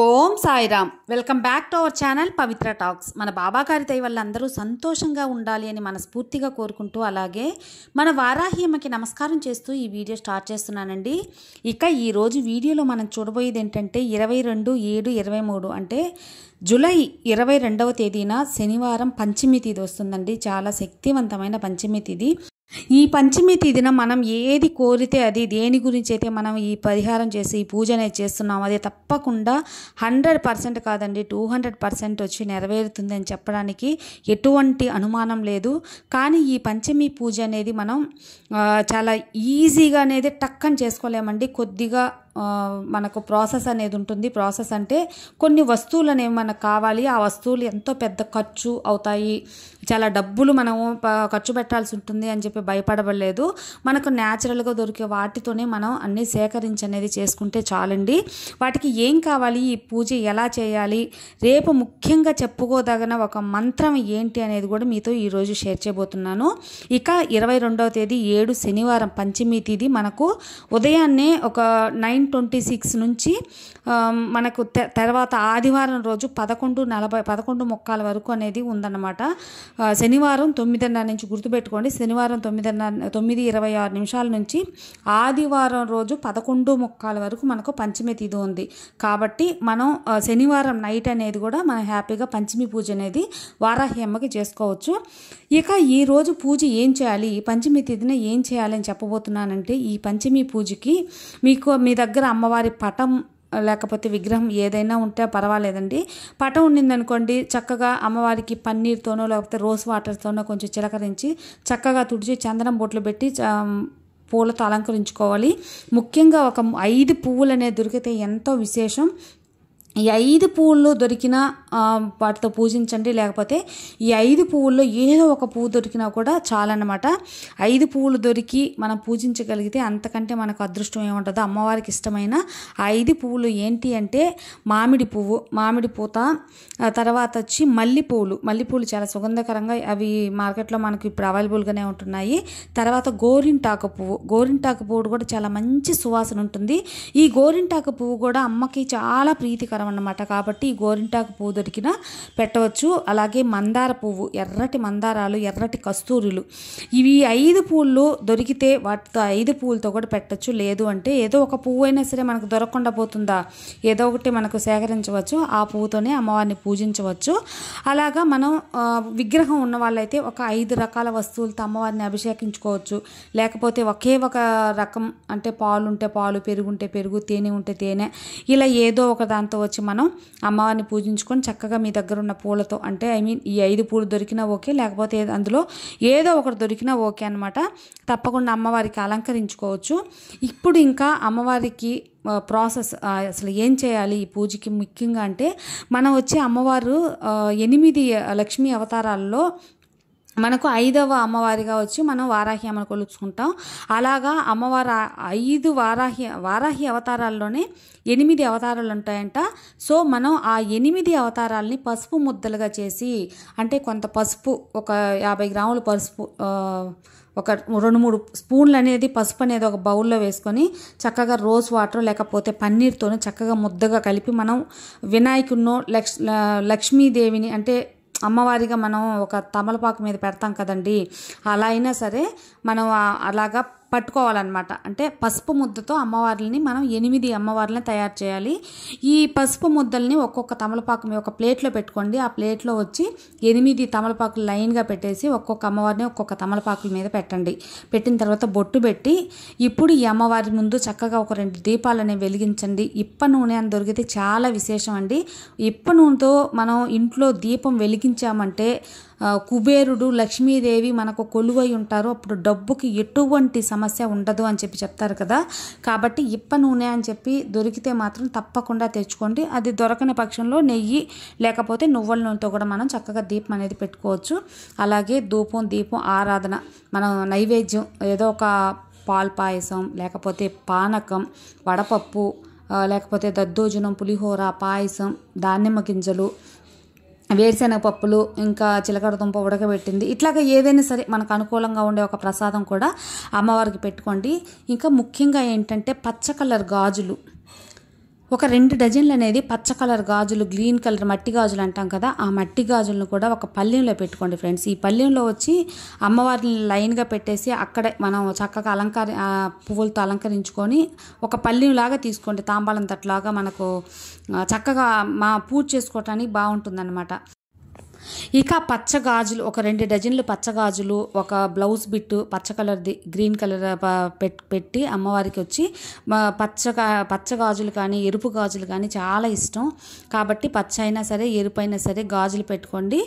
Om Sairam welcome back to our channel Pavitra talks మన బాబాగారి దయ వల్ల అందరూ సంతోషంగా ఉండాలి అని మనస్ఫూర్తిగా కోరుకుంటూ అలాగే మన వారాహీమకి నమస్కారం చేస్తూ ఈ వీడియో స్టార్ట్ చేస్తున్నానండి ఇక ఈరోజు వీడియోలో మనం చూడబోయేది ఏంటంటే ఇరవై రెండు ఏడు ఇరవై మూడు అంటే జూలై ఇరవై రెండవ తేదీన శనివారం పంచమి తిథి వస్తుందండి చాలా శక్తివంతమైన పంచమి తిథి ఈ పంచమి తిదిన మనం ఏది కోరితే అది దేని గురించి అయితే మనం ఈ పరిహారం చేసి ఈ పూజ అనేది చేస్తున్నాం అది తప్పకుండా హండ్రెడ్ పర్సెంట్ కాదండి టూ హండ్రెడ్ పర్సెంట్ వచ్చి నెరవేరుతుంది అని చెప్పడానికి ఎటువంటి అనుమానం లేదు కానీ ఈ పంచమి పూజ అనేది మనం చాలా ఈజీగా అనేది టక్కని చేసుకోలేమండి కొద్దిగా మనకు ప్రాసెస్ అనేది ఉంటుంది ప్రాసెస్ అంటే కొన్ని వస్తువులు అనేవి మనకు కావాలి ఆ వస్తువులు ఎంతో పెద్ద ఖర్చు అవుతాయి చాలా డబ్బులు మనము ఖర్చు పెట్టాల్సి ఉంటుంది అని చెప్పి భయపడబడలేదు మనకు న్యాచురల్గా దొరికే వాటితోనే మనం అన్నీ సేకరించి అనేది చేసుకుంటే చాలండి వాటికి ఏం కావాలి ఈ పూజ ఎలా చేయాలి రేపు ముఖ్యంగా చెప్పుకోదగిన ఒక మంత్రం ఏంటి అనేది కూడా మీతో ఈరోజు షేర్ చేయబోతున్నాను ఇక ఇరవై రెండవ తేదీ ఏడు శనివారం పంచమి తేదీ మనకు ఉదయాన్నే ఒక నైన్ లెవెన్ ట్వంటీ సిక్స్ నుంచి మనకు తర్వాత ఆదివారం రోజు పదకొండు నలభై పదకొండు ముక్కాల వరకు అనేది ఉందన్నమాట శనివారం తొమ్మిదిన్నర నుంచి గుర్తుపెట్టుకోండి శనివారం తొమ్మిదిన్నర తొమ్మిది ఇరవై ఆరు నిమిషాల నుంచి ఆదివారం రోజు పదకొండు ముక్కాల వరకు మనకు పంచమి తిథి ఉంది కాబట్టి మనం శనివారం నైట్ అనేది కూడా మనం హ్యాపీగా పంచమి పూజ అనేది వారాహ్యమ్మకి చేసుకోవచ్చు ఇక ఈ రోజు పూజ ఏం చేయాలి ఈ పంచమి తిథిన ఏం చేయాలని చెప్పబోతున్నానంటే ఈ పంచమి పూజకి మీకు మీ దగ్గర దగ్గర అమ్మవారి పటం లేకపోతే విగ్రహం ఏదైనా ఉంటే పర్వాలేదండి పటం ఉండిందనుకోండి చక్కగా అమ్మవారికి పన్నీర్తోనో లేకపోతే రోజ్ వాటర్తోనో కొంచెం చిలకరించి చక్కగా తుడిచి చందనం బొట్లు పెట్టి పూలతో అలంకరించుకోవాలి ముఖ్యంగా ఒక ఐదు పువ్వులు అనేది దొరికితే ఎంతో విశేషం ఈ ఐదు పువ్వుల్లో దొరికిన వాటితో పూజించండి లేకపోతే ఈ ఐదు పువ్వుల్లో ఏదో ఒక పువ్వు దొరికినా కూడా చాలన్నమాట ఐదు పువ్వులు దొరికి మనం పూజించగలిగితే అంతకంటే మనకు అదృష్టం ఏముంటుందో అమ్మవారికి ఇష్టమైన ఆ ఐదు పువ్వులు ఏంటి అంటే మామిడి పువ్వు మామిడి పూత తర్వాత వచ్చి మల్లెపూలు పువ్వులు పువ్వులు చాలా సుగంధకరంగా అవి మార్కెట్లో మనకు ఇప్పుడు అవైలబుల్గానే ఉంటున్నాయి తర్వాత గోరింటాకు పువ్వు గోరింటాకు పువ్వు కూడా చాలా మంచి సువాసన ఉంటుంది ఈ గోరింటాకు పువ్వు కూడా అమ్మకి చాలా ప్రీతికరం ఆహారం అన్నమాట కాబట్టి ఈ గోరింటాకు పువ్వు దొరికిన పెట్టవచ్చు అలాగే మందార పువ్వు ఎర్రటి మందారాలు ఎర్రటి కస్తూరులు ఇవి ఐదు పూలు దొరికితే వాటితో ఐదు పూలతో కూడా పెట్టచ్చు లేదు అంటే ఏదో ఒక పువ్వు అయినా సరే మనకు దొరకకుండా పోతుందా ఏదో ఒకటి మనకు సేకరించవచ్చు ఆ పువ్వుతోనే అమ్మవారిని పూజించవచ్చు అలాగా మనం విగ్రహం ఉన్న వాళ్ళైతే ఒక ఐదు రకాల వస్తువులతో అమ్మవారిని అభిషేకించుకోవచ్చు లేకపోతే ఒకే ఒక రకం అంటే పాలు ఉంటే పాలు పెరుగు ఉంటే పెరుగు తేనె ఉంటే తేనె ఇలా ఏదో ఒక దాంతో వచ్చి మనం అమ్మవారిని పూజించుకొని చక్కగా మీ దగ్గర ఉన్న పూలతో అంటే ఐ మీన్ ఈ ఐదు పూలు దొరికినా ఓకే లేకపోతే అందులో ఏదో ఒకటి దొరికినా ఓకే అనమాట తప్పకుండా అమ్మవారికి అలంకరించుకోవచ్చు ఇప్పుడు ఇంకా అమ్మవారికి ప్రాసెస్ అసలు ఏం చేయాలి ఈ పూజకి ముఖ్యంగా అంటే మనం వచ్చి అమ్మవారు ఎనిమిది లక్ష్మీ అవతారాల్లో మనకు ఐదవ అమ్మవారిగా వచ్చి మనం వారాహి అమ్మను కొలుచుకుంటాం అలాగా అమ్మవారు ఐదు వారాహి వారాహి అవతారాల్లోనే ఎనిమిది అవతారాలు ఉంటాయంట సో మనం ఆ ఎనిమిది అవతారాలని పసుపు ముద్దలుగా చేసి అంటే కొంత పసుపు ఒక యాభై గ్రాముల పసుపు ఒక రెండు మూడు స్పూన్లు అనేది పసుపు అనేది ఒక బౌల్లో వేసుకొని చక్కగా రోజ్ వాటర్ లేకపోతే పన్నీర్తోనూ చక్కగా ముద్దగా కలిపి మనం వినాయకుడినో లక్ష్ లక్ష్మీదేవిని అంటే అమ్మవారిగా మనం ఒక తమలపాకు మీద పెడతాం కదండి అలా అయినా సరే మనం అలాగా పట్టుకోవాలన్నమాట అంటే పసుపు ముద్దతో అమ్మవార్లని మనం ఎనిమిది అమ్మవార్లని తయారు చేయాలి ఈ పసుపు ముద్దల్ని ఒక్కొక్క తమలపాకు మీ ఒక ప్లేట్లో పెట్టుకోండి ఆ ప్లేట్లో వచ్చి ఎనిమిది తమలపాకులు లైన్గా పెట్టేసి ఒక్కొక్క అమ్మవారిని ఒక్కొక్క తమలపాకుల మీద పెట్టండి పెట్టిన తర్వాత బొట్టు పెట్టి ఇప్పుడు ఈ అమ్మవారి ముందు చక్కగా ఒక రెండు దీపాలని వెలిగించండి ఇప్ప నూనె అని దొరికితే చాలా విశేషం అండి ఇప్ప నూనెతో మనం ఇంట్లో దీపం వెలిగించామంటే కుబేరుడు లక్ష్మీదేవి మనకు కొలువై ఉంటారు అప్పుడు డబ్బుకి ఎటువంటి సమస్య ఉండదు అని చెప్పి చెప్తారు కదా కాబట్టి ఇప్ప నూనె అని చెప్పి దొరికితే మాత్రం తప్పకుండా తెచ్చుకోండి అది దొరకని పక్షంలో నెయ్యి లేకపోతే నువ్వుల నూనెతో కూడా మనం చక్కగా దీపం అనేది పెట్టుకోవచ్చు అలాగే ధూపం దీపం ఆరాధన మనం నైవేద్యం ఏదో ఒక పాల్ పాయసం లేకపోతే పానకం వడపప్పు లేకపోతే దద్దోజనం పులిహోర పాయసం దానిమ్మ గింజలు వేరుశెనగ పప్పులు ఇంకా చిలకడ దుంప ఉడకబెట్టింది ఇట్లాగ ఏదైనా సరే మనకు అనుకూలంగా ఉండే ఒక ప్రసాదం కూడా అమ్మవారికి పెట్టుకోండి ఇంకా ముఖ్యంగా ఏంటంటే పచ్చ కలర్ గాజులు ఒక రెండు డజన్లు అనేది పచ్చ కలర్ గాజులు గ్రీన్ కలర్ మట్టి గాజులు అంటాం కదా ఆ మట్టి గాజులను కూడా ఒక పల్లెంలో పెట్టుకోండి ఫ్రెండ్స్ ఈ పల్లెంలో వచ్చి అమ్మవారిని లైన్గా పెట్టేసి అక్కడే మనం చక్కగా అలంకార పువ్వులతో అలంకరించుకొని ఒక పల్లెంలాగా తీసుకోండి తాంబాలం తట్లాగా మనకు చక్కగా మా పూజ చేసుకోవటానికి బాగుంటుందన్నమాట ఇక పచ్చ గాజులు ఒక రెండు డజన్లు పచ్చగాజులు ఒక బ్లౌజ్ బిట్టు పచ్చ కలర్ది గ్రీన్ కలర్ పెట్టి అమ్మవారికి వచ్చి పచ్చ పచ్చగాజులు కానీ ఎరుపు గాజులు కానీ చాలా ఇష్టం కాబట్టి పచ్చ అయినా సరే ఎరుపు అయినా సరే గాజులు పెట్టుకోండి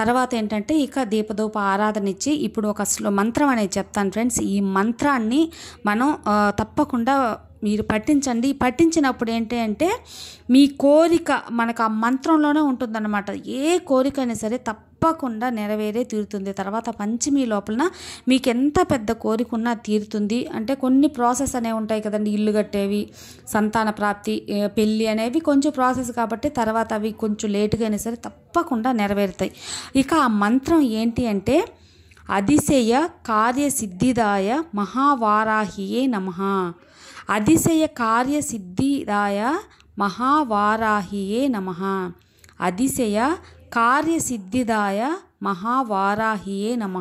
తర్వాత ఏంటంటే ఇక దీపదూప ఆరాధన ఇచ్చి ఇప్పుడు ఒక మంత్రం అనేది చెప్తాను ఫ్రెండ్స్ ఈ మంత్రాన్ని మనం తప్పకుండా మీరు పట్టించండి పట్టించినప్పుడు ఏంటి అంటే మీ కోరిక మనకు ఆ మంత్రంలోనే ఉంటుందన్నమాట ఏ కోరిక అయినా సరే తప్పకుండా నెరవేరే తీరుతుంది తర్వాత పంచమి లోపలన మీకు ఎంత పెద్ద కోరిక ఉన్నా తీరుతుంది అంటే కొన్ని ప్రాసెస్ అనేవి ఉంటాయి కదండి ఇల్లు కట్టేవి సంతాన ప్రాప్తి పెళ్ళి అనేవి కొంచెం ప్రాసెస్ కాబట్టి తర్వాత అవి కొంచెం లేటుగా అయినా సరే తప్పకుండా నెరవేరుతాయి ఇక ఆ మంత్రం ఏంటి అంటే அதிசய காரிய சித்திதாய மகாவாராகியே நமஹா அதிசய காரிய சித்திதாய மகாவாராகியே நமஹா அதிசய காரிய சித்திதாய మహావారాహియే నమ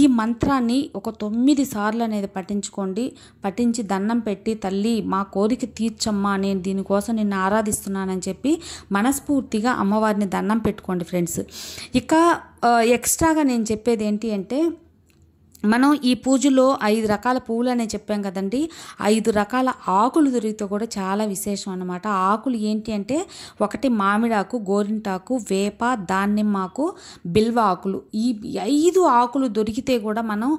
ఈ మంత్రాన్ని ఒక తొమ్మిది సార్లు అనేది పఠించుకోండి పఠించి దండం పెట్టి తల్లి మా కోరిక తీర్చమ్మా నేను దీనికోసం నిన్ను ఆరాధిస్తున్నానని చెప్పి మనస్ఫూర్తిగా అమ్మవారిని దండం పెట్టుకోండి ఫ్రెండ్స్ ఇక ఎక్స్ట్రాగా నేను చెప్పేది ఏంటి అంటే మనం ఈ పూజలో ఐదు రకాల పువ్వులు అనే చెప్పాం కదండి ఐదు రకాల ఆకులు దొరికితే కూడా చాలా విశేషం అనమాట ఆకులు ఏంటి అంటే ఒకటి మామిడాకు గోరింటాకు వేప దానిమ్మాకు బిల్వ ఆకులు ఈ ఐదు ఆకులు దొరికితే కూడా మనం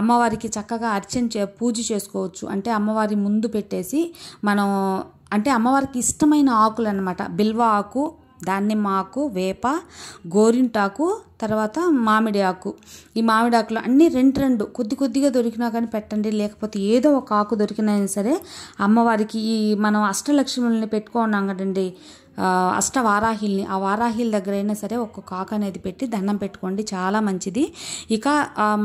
అమ్మవారికి చక్కగా అర్చన పూజ చేసుకోవచ్చు అంటే అమ్మవారి ముందు పెట్టేసి మనం అంటే అమ్మవారికి ఇష్టమైన ఆకులు అనమాట బిల్వ ఆకు దాన్ని మాకు వేప గోరింటాకు తర్వాత మామిడి ఆకు ఈ మామిడి ఆకులు అన్నీ రెండు రెండు కొద్ది కొద్దిగా దొరికినా కానీ పెట్టండి లేకపోతే ఏదో ఒక ఆకు దొరికినా సరే అమ్మవారికి ఈ మనం అష్టలక్ష్ముల్ని పెట్టుకున్నాం కదండి అష్ట వారాహిల్ని ఆ వారాహిల్ దగ్గరైనా సరే ఒక కాక అనేది పెట్టి దండం పెట్టుకోండి చాలా మంచిది ఇక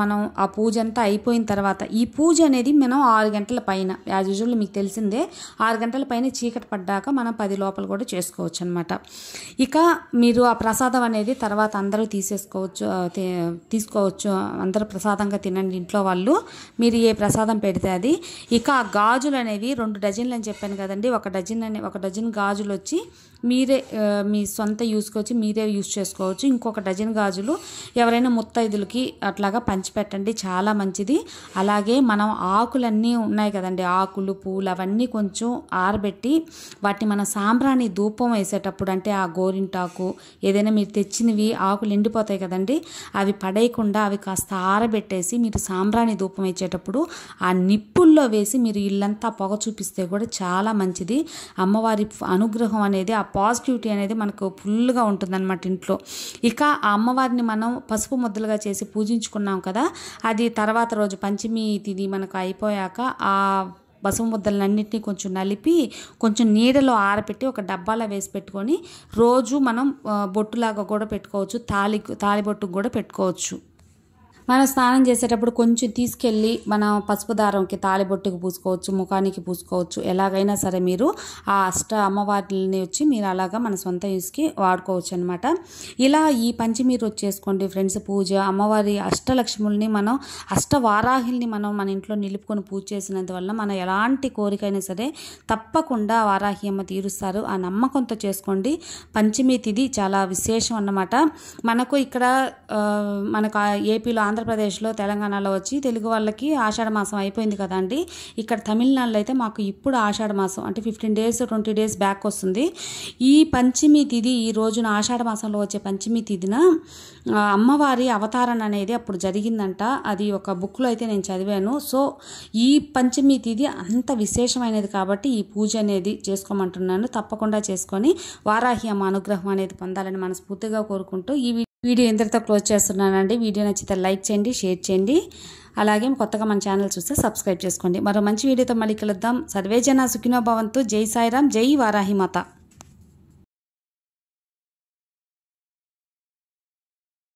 మనం ఆ పూజ అంతా అయిపోయిన తర్వాత ఈ పూజ అనేది మనం ఆరు గంటల పైన యాజ్ యూజువల్ మీకు తెలిసిందే ఆరు గంటల పైన చీకటి పడ్డాక మనం పది లోపల కూడా చేసుకోవచ్చు అనమాట ఇక మీరు ఆ ప్రసాదం అనేది తర్వాత అందరూ తీసేసుకోవచ్చు తీసుకోవచ్చు అందరూ ప్రసాదంగా తినండి ఇంట్లో వాళ్ళు మీరు ఏ ప్రసాదం పెడితే అది ఇక ఆ గాజులు అనేవి రెండు డజన్లు అని చెప్పాను కదండి ఒక డజన్ అనే ఒక డజన్ గాజులు వచ్చి మీరే మీ సొంత యూస్కి వచ్చి మీరే యూస్ చేసుకోవచ్చు ఇంకొక డజన్ గాజులు ఎవరైనా ముత్తైదులకి అట్లాగా పంచిపెట్టండి చాలా మంచిది అలాగే మనం ఆకులన్నీ ఉన్నాయి కదండి ఆకులు పూలు అవన్నీ కొంచెం ఆరబెట్టి వాటిని మన సాంబ్రాణి ధూపం వేసేటప్పుడు అంటే ఆ గోరింటాకు ఏదైనా మీరు తెచ్చినవి ఆకులు ఎండిపోతాయి కదండి అవి పడేయకుండా అవి కాస్త ఆరబెట్టేసి మీరు సాంబ్రాణి ధూపం వేసేటప్పుడు ఆ నిప్పుల్లో వేసి మీరు ఇల్లంతా పొగ చూపిస్తే కూడా చాలా మంచిది అమ్మవారి అనుగ్రహం అనేది ఆ పాజిటివిటీ అనేది మనకు ఫుల్గా ఉంటుందన్నమాట ఇంట్లో ఇక ఆ అమ్మవారిని మనం పసుపు ముద్దలుగా చేసి పూజించుకున్నాం కదా అది తర్వాత రోజు పంచమి తిది మనకు అయిపోయాక ఆ బసవ ముద్దలన్నింటినీ కొంచెం నలిపి కొంచెం నీడలో ఆరపెట్టి ఒక డబ్బాలో వేసి పెట్టుకొని రోజు మనం బొట్టులాగా కూడా పెట్టుకోవచ్చు తాలి తాలిబొట్టుకు కూడా పెట్టుకోవచ్చు మనం స్నానం చేసేటప్పుడు కొంచెం తీసుకెళ్ళి మనం పసుపు దారంకి తాలిబొట్టుకు పూసుకోవచ్చు ముఖానికి పూసుకోవచ్చు ఎలాగైనా సరే మీరు ఆ అష్ట అమ్మవారిని వచ్చి మీరు అలాగా మన సొంత యూస్కి వాడుకోవచ్చు అనమాట ఇలా ఈ పంచి మీరు వచ్చేసుకోండి ఫ్రెండ్స్ పూజ అమ్మవారి అష్టలక్ష్ముల్ని మనం అష్టవారాహిల్ని మనం మన ఇంట్లో నిలుపుకొని పూజ చేసినందువల్ల మనం ఎలాంటి కోరికైనా సరే తప్పకుండా వారాహి అమ్మ తీరుస్తారు ఆ నమ్మకంతో చేసుకోండి పంచమి తిది చాలా విశేషం అన్నమాట మనకు ఇక్కడ మనకు ఏపీలో ఆంధ్రప్రదేశ్లో తెలంగాణలో వచ్చి తెలుగు వాళ్ళకి ఆషాఢ మాసం అయిపోయింది కదండి ఇక్కడ తమిళనాడులో అయితే మాకు ఇప్పుడు ఆషాఢ మాసం అంటే fifteen days twenty days back వస్తుంది ఈ పంచమి తిథి ఈ రోజున ఆషాఢ మాసంలో వచ్చే పంచమి తిథిన అమ్మవారి అవతారణ అనేది అప్పుడు జరిగిందంట అది ఒక బుక్లో అయితే నేను చదివాను సో ఈ పంచమి తిథి అంత విశేషమైనది కాబట్టి ఈ పూజ అనేది చేసుకోమంటున్నాను తప్పకుండా చేసుకొని వారాహి అమ్మ అనుగ్రహం అనేది పొందాలని మనస్ఫూర్తిగా కోరుకుంటూ ఈ వీడియో ఇంతటితో క్లోజ్ చేస్తున్నానండి వీడియో నచ్చితే లైక్ చేయండి షేర్ చేయండి అలాగే కొత్తగా మన ఛానల్ చూస్తే సబ్స్క్రైబ్ చేసుకోండి మరో మంచి వీడియోతో మళ్ళీ కలుద్దాం సర్వేజన సుఖినోభవంతో జై సాయిరామ్ జై వారాహిమాత